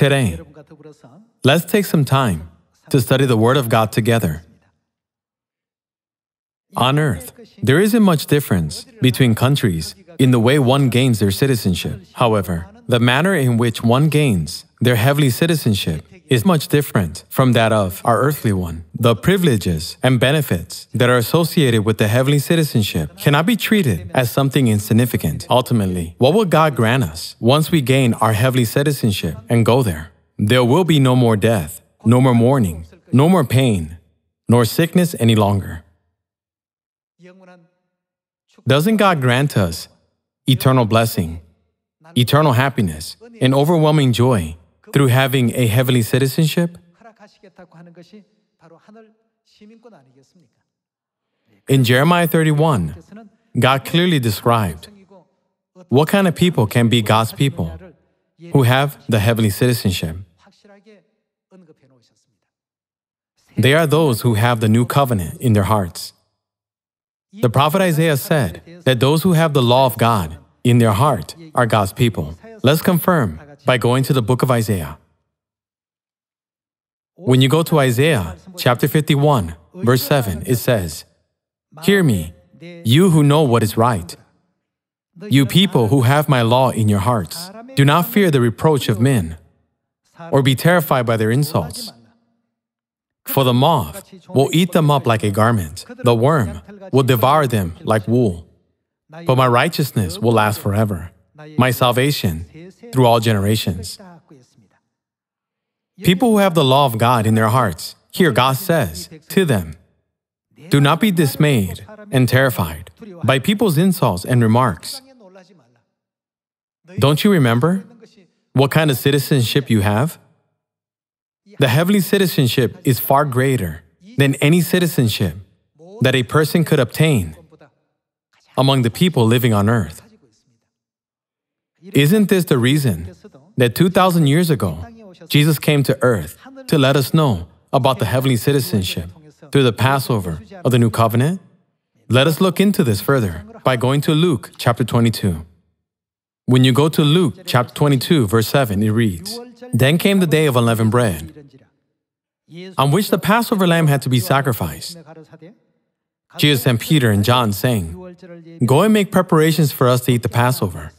Today, let's take some time to study the Word of God together. On earth, there isn't much difference between countries in the way one gains their citizenship. However, the manner in which one gains their heavenly citizenship is much different from that of our earthly one. The privileges and benefits that are associated with the heavenly citizenship cannot be treated as something insignificant. Ultimately, what will God grant us once we gain our heavenly citizenship and go there? There will be no more death, no more mourning, no more pain, nor sickness any longer. Doesn't God grant us eternal blessing, eternal happiness, and overwhelming joy through having a heavenly citizenship? In Jeremiah 31, God clearly described what kind of people can be God's people who have the heavenly citizenship. They are those who have the new covenant in their hearts. The prophet Isaiah said that those who have the law of God in their heart are God's people. Let's confirm by going to the book of Isaiah. When you go to Isaiah chapter 51, verse 7, it says, Hear me, you who know what is right, you people who have my law in your hearts. Do not fear the reproach of men, or be terrified by their insults. For the moth will eat them up like a garment, the worm will devour them like wool. But my righteousness will last forever, my salvation through all generations. People who have the law of God in their hearts here God says to them, Do not be dismayed and terrified by people's insults and remarks. Don't you remember what kind of citizenship you have? The heavenly citizenship is far greater than any citizenship that a person could obtain among the people living on earth. Isn't this the reason that 2,000 years ago, Jesus came to earth to let us know about the heavenly citizenship through the Passover of the new covenant? Let us look into this further by going to Luke chapter 22. When you go to Luke chapter 22, verse 7, it reads, Then came the day of unleavened bread, on which the Passover lamb had to be sacrificed. Jesus and Peter and John saying, Go and make preparations for us to eat the Passover.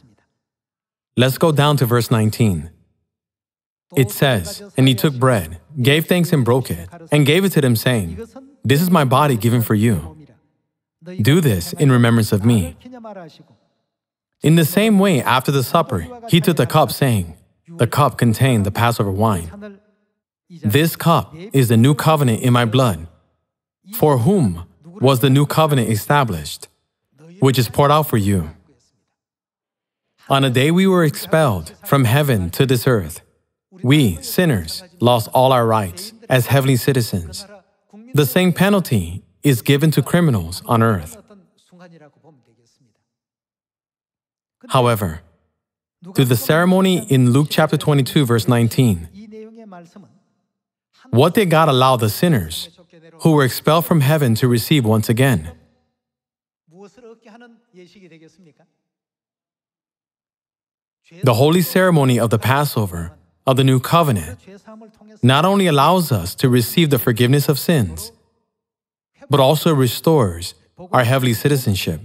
Let's go down to verse 19. It says, And he took bread, gave thanks, and broke it, and gave it to them, saying, This is my body given for you. Do this in remembrance of me. In the same way, after the supper, he took the cup, saying, The cup contained the Passover wine. This cup is the new covenant in my blood, for whom was the new covenant established, which is poured out for you. On a day we were expelled from heaven to this earth, we, sinners, lost all our rights as heavenly citizens. The same penalty is given to criminals on earth. However, through the ceremony in Luke chapter 22, verse 19, what did God allow the sinners who were expelled from heaven to receive once again? The holy ceremony of the Passover of the new covenant not only allows us to receive the forgiveness of sins, but also restores our heavenly citizenship.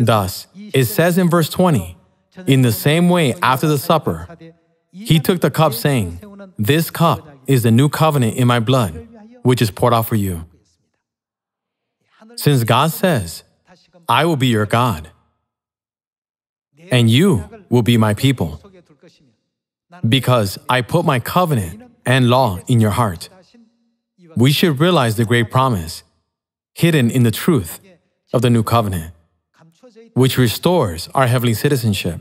Thus, it says in verse 20, in the same way, after the supper, he took the cup, saying, This cup is the new covenant in my blood, which is poured out for you. Since God says, I will be your God, and you will be my people, because I put my covenant and law in your heart. We should realize the great promise hidden in the truth of the new covenant, which restores our heavenly citizenship.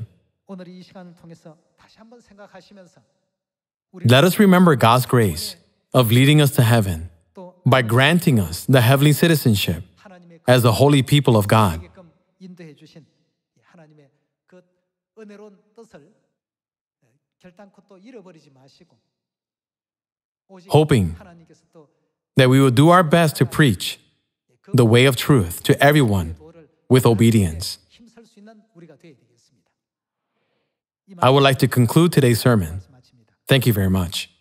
Let us remember God's grace of leading us to heaven by granting us the heavenly citizenship as the holy people of God. 은혜로운 뜻을 결단코 또 잃어버리지 마시고 hoping that we will do our best to preach the way of truth to everyone with obedience. I would like to conclude today's sermon. Thank you very much.